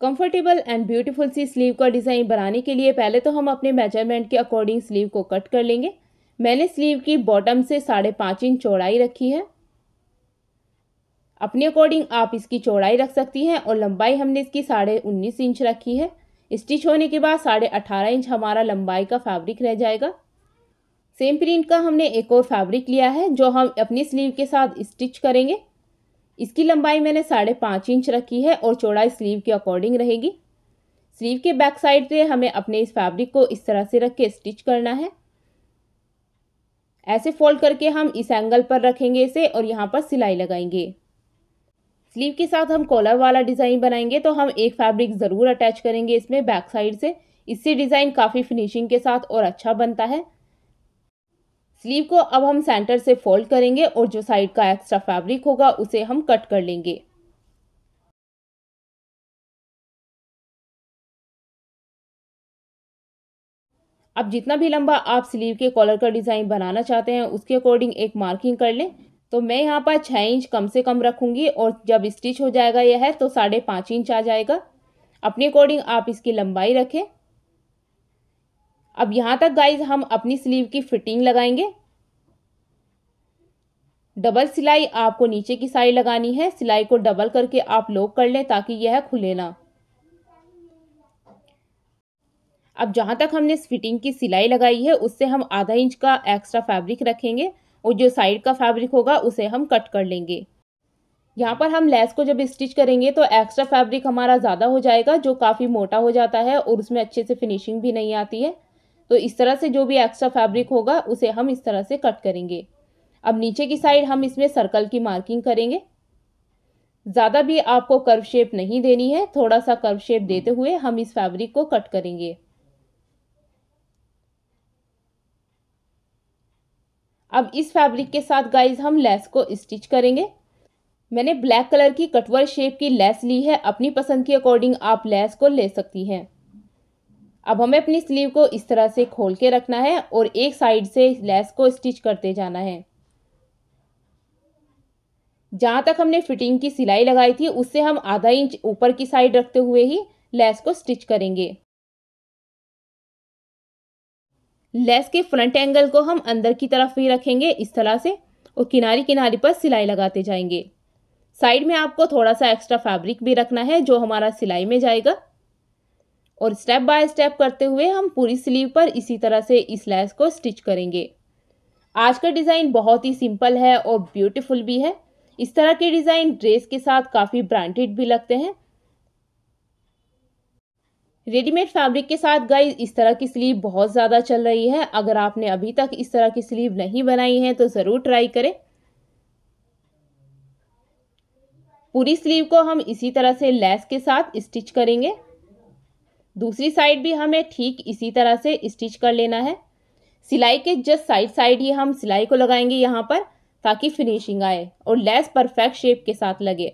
comfortable and beautiful सी sleeve का design बनाने के लिए पहले तो हम अपने मेजरमेंट के अकॉर्डिंग स्लीव को कट कर लेंगे मैंने स्लीव की बॉटम से साढ़े पाँच इंच चौड़ाई रखी है अपने अकॉर्डिंग आप इसकी चौड़ाई रख सकती हैं और लंबाई हमने इसकी साढ़े उन्नीस इंच रखी है स्टिच होने के बाद साढ़े अठारह इंच हमारा लंबाई का फैब्रिक रह जाएगा सेम प्रिंट का हमने एक और फैब्रिक लिया है जो हम अपनी स्लीव के साथ स्टिच करेंगे इसकी लंबाई मैंने साढ़े पाँच इंच रखी है और चौड़ाई स्लीव के अकॉर्डिंग रहेगी स्लीव के बैक साइड से हमें अपने इस फैब्रिक को इस तरह से रख के स्टिच करना है ऐसे फोल्ड करके हम इस एंगल पर रखेंगे इसे और यहाँ पर सिलाई लगाएंगे स्लीव के साथ हम कॉलर वाला डिज़ाइन बनाएंगे तो हम एक फैब्रिक ज़रूर अटैच करेंगे इसमें बैक साइड से इससे डिज़ाइन काफ़ी फिनिशिंग के साथ और अच्छा बनता है स्लीव को अब हम सेंटर से फोल्ड करेंगे और जो साइड का एक्स्ट्रा फैब्रिक होगा उसे हम कट कर लेंगे अब जितना भी लंबा आप स्लीव के कॉलर का डिज़ाइन बनाना चाहते हैं उसके अकॉर्डिंग एक मार्किंग कर लें तो मैं यहाँ पर छः इंच कम से कम रखूँगी और जब स्टिच हो जाएगा यह तो साढ़े पाँच इंच आ जाएगा अपने अकॉर्डिंग आप इसकी लंबाई रखें अब यहाँ तक गाइज हम अपनी स्लीव की फिटिंग लगाएंगे डबल सिलाई आपको नीचे की साइड लगानी है सिलाई को डबल करके आप लोग कर लें ताकि यह खुले ना अब जहाँ तक हमने फिटिंग की सिलाई लगाई है उससे हम आधा इंच का एक्स्ट्रा फैब्रिक रखेंगे और जो साइड का फैब्रिक होगा उसे हम कट कर लेंगे यहाँ पर हम लेस को जब स्टिच करेंगे तो एक्स्ट्रा फैब्रिक हमारा ज़्यादा हो जाएगा जो काफ़ी मोटा हो जाता है और उसमें अच्छे से फिनिशिंग भी नहीं आती है तो इस तरह से जो भी एक्स्ट्रा फैब्रिक होगा उसे हम इस तरह से कट करेंगे अब नीचे की साइड हम इसमें सर्कल की मार्किंग करेंगे ज़्यादा भी आपको कर्व शेप नहीं देनी है थोड़ा सा कर्व शेप देते हुए हम इस फैब्रिक को कट करेंगे अब इस फैब्रिक के साथ गाइज हम लेस को स्टिच करेंगे मैंने ब्लैक कलर की कटवर शेप की लेस ली है अपनी पसंद के अकॉर्डिंग आप लेस को ले सकती हैं अब हमें अपनी स्लीव को इस तरह से खोल के रखना है और एक साइड से लेस को स्टिच करते जाना है जहाँ तक हमने फिटिंग की सिलाई लगाई थी उससे हम आधा इंच ऊपर की साइड रखते हुए ही लेस को स्टिच करेंगे लेस के फ्रंट एंगल को हम अंदर की तरफ ही रखेंगे इस तरह से और किनारे किनारे पर सिलाई लगाते जाएंगे साइड में आपको थोड़ा सा एक्स्ट्रा फैब्रिक भी रखना है जो हमारा सिलाई में जाएगा और स्टेप बाय स्टेप करते हुए हम पूरी स्लीव पर इसी तरह से इस लैस को स्टिच करेंगे आज का डिज़ाइन बहुत ही सिंपल है और ब्यूटीफुल भी है इस तरह के डिज़ाइन ड्रेस के साथ काफ़ी ब्रांडेड भी लगते हैं रेडीमेड फैब्रिक के साथ गाइस इस तरह की स्लीव बहुत ज़्यादा चल रही है अगर आपने अभी तक इस तरह की स्लीव नहीं बनाई है तो ज़रूर ट्राई करें पूरी स्लीव को हम इसी तरह से लेस के साथ स्टिच करेंगे दूसरी साइड भी हमें ठीक इसी तरह से स्टिच कर लेना है सिलाई के जस्ट साइड साइड ही हम सिलाई को लगाएंगे यहाँ पर ताकि फिनिशिंग आए और लेस परफेक्ट शेप के साथ लगे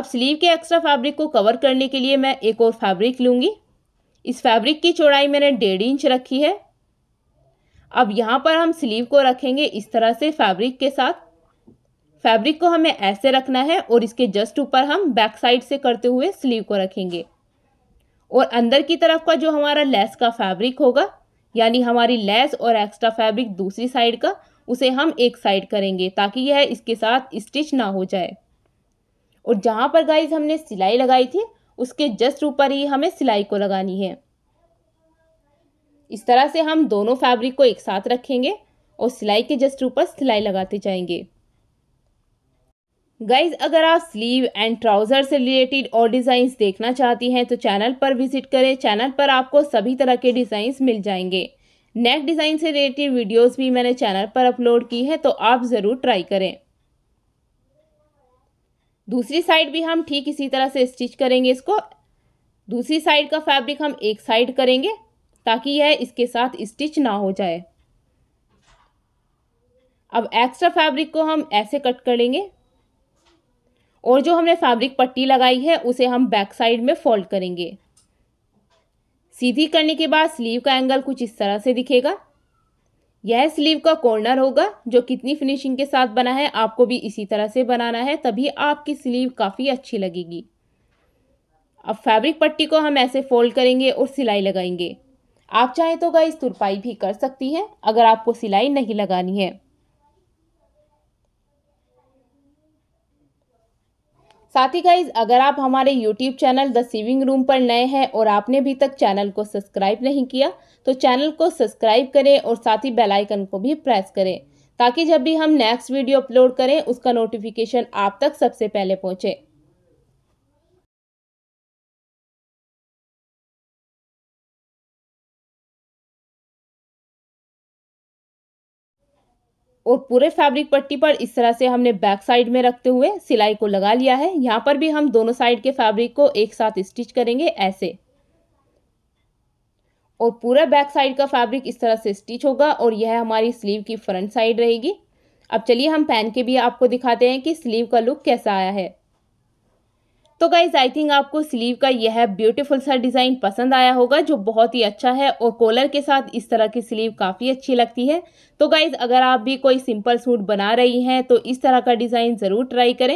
अब स्लीव के एक्स्ट्रा फैब्रिक को कवर करने के लिए मैं एक और फैब्रिक लूँगी इस फैब्रिक की चौड़ाई मैंने डेढ़ इंच रखी है अब यहाँ पर हम स्लीव को रखेंगे इस तरह से फैब्रिक के साथ फैब्रिक को हमें ऐसे रखना है और इसके जस्ट ऊपर हम बैक साइड से करते हुए स्लीव को रखेंगे और अंदर की तरफ का जो हमारा लेस का फैब्रिक होगा यानी हमारी लेस और एक्स्ट्रा फैब्रिक दूसरी साइड का उसे हम एक साइड करेंगे ताकि यह इसके साथ स्टिच ना हो जाए और जहाँ पर गाइज हमने सिलाई लगाई थी उसके जस्ट ऊपर ही हमें सिलाई को लगानी है इस तरह से हम दोनों फैब्रिक को एक साथ रखेंगे और सिलाई के जस्ट ऊपर सिलाई लगाते जाएंगे गाइज अगर आप स्लीव एंड ट्राउज़र से रिलेटेड और डिज़ाइंस देखना चाहती हैं तो चैनल पर विजिट करें चैनल पर आपको सभी तरह के डिज़ाइंस मिल जाएंगे नेक डिज़ाइन से रिलेटेड वीडियोस भी मैंने चैनल पर अपलोड की है तो आप ज़रूर ट्राई करें दूसरी साइड भी हम ठीक इसी तरह से स्टिच करेंगे इसको दूसरी साइड का फैब्रिक हम एक साइड करेंगे ताकि यह इसके साथ स्टिच ना हो जाए अब एक्स्ट्रा फैब्रिक को हम ऐसे कट कर लेंगे और जो हमने फैब्रिक पट्टी लगाई है उसे हम बैक साइड में फोल्ड करेंगे सीधी करने के बाद स्लीव का एंगल कुछ इस तरह से दिखेगा यह स्लीव का कॉर्नर होगा जो कितनी फिनिशिंग के साथ बना है आपको भी इसी तरह से बनाना है तभी आपकी स्लीव काफ़ी अच्छी लगेगी अब फैब्रिक पट्टी को हम ऐसे फोल्ड करेंगे और सिलाई लगाएंगे आप चाहें तो गाइस तुरपाई भी कर सकती हैं अगर आपको सिलाई नहीं लगानी है साथ ही गाइज अगर आप हमारे YouTube channel the sewing room पर नए हैं और आपने अभी तक चैनल को सब्सक्राइब नहीं किया तो चैनल को सब्सक्राइब करें और साथ ही बेल आइकन को भी प्रेस करें ताकि जब भी हम नेक्स्ट वीडियो अपलोड करें उसका नोटिफिकेशन आप तक सबसे पहले पहुंचे और पूरे फैब्रिक पट्टी पर इस तरह से हमने बैक साइड में रखते हुए सिलाई को लगा लिया है यहाँ पर भी हम दोनों साइड के फैब्रिक को एक साथ स्टिच करेंगे ऐसे और पूरा बैक साइड का फैब्रिक इस तरह से स्टिच होगा और यह हमारी स्लीव की फ्रंट साइड रहेगी अब चलिए हम पहन के भी आपको दिखाते हैं कि स्लीव का लुक कैसा आया है तो गाइज आई थिंक आपको स्लीव का यह ब्यूटीफुल सा डिज़ाइन पसंद आया होगा जो बहुत ही अच्छा है और कॉलर के साथ इस तरह की स्लीव काफ़ी अच्छी लगती है तो गाइज अगर आप भी कोई सिंपल सूट बना रही हैं तो इस तरह का डिज़ाइन ज़रूर ट्राई करें